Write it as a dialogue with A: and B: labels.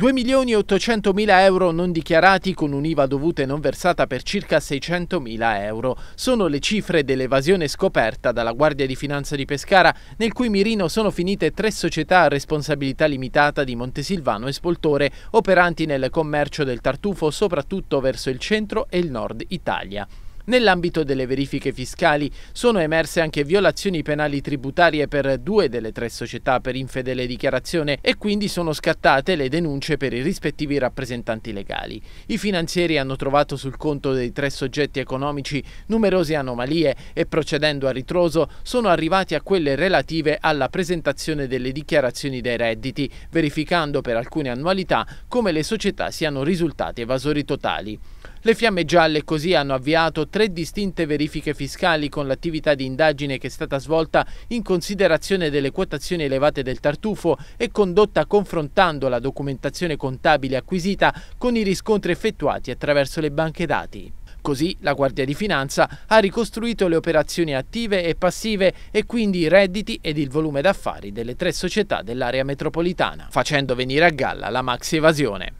A: 2 milioni e 800 mila euro non dichiarati con un'IVA dovuta e non versata per circa 600 mila euro. Sono le cifre dell'evasione scoperta dalla Guardia di Finanza di Pescara, nel cui mirino sono finite tre società a responsabilità limitata di Montesilvano e Spoltore, operanti nel commercio del tartufo soprattutto verso il centro e il nord Italia. Nell'ambito delle verifiche fiscali sono emerse anche violazioni penali tributarie per due delle tre società per infedele dichiarazione e quindi sono scattate le denunce per i rispettivi rappresentanti legali. I finanzieri hanno trovato sul conto dei tre soggetti economici numerose anomalie e procedendo a ritroso sono arrivati a quelle relative alla presentazione delle dichiarazioni dei redditi, verificando per alcune annualità come le società siano risultate evasori totali. Le fiamme gialle così hanno avviato tre distinte verifiche fiscali con l'attività di indagine che è stata svolta in considerazione delle quotazioni elevate del tartufo e condotta confrontando la documentazione contabile acquisita con i riscontri effettuati attraverso le banche dati. Così la Guardia di Finanza ha ricostruito le operazioni attive e passive e quindi i redditi ed il volume d'affari delle tre società dell'area metropolitana, facendo venire a galla la maxi evasione.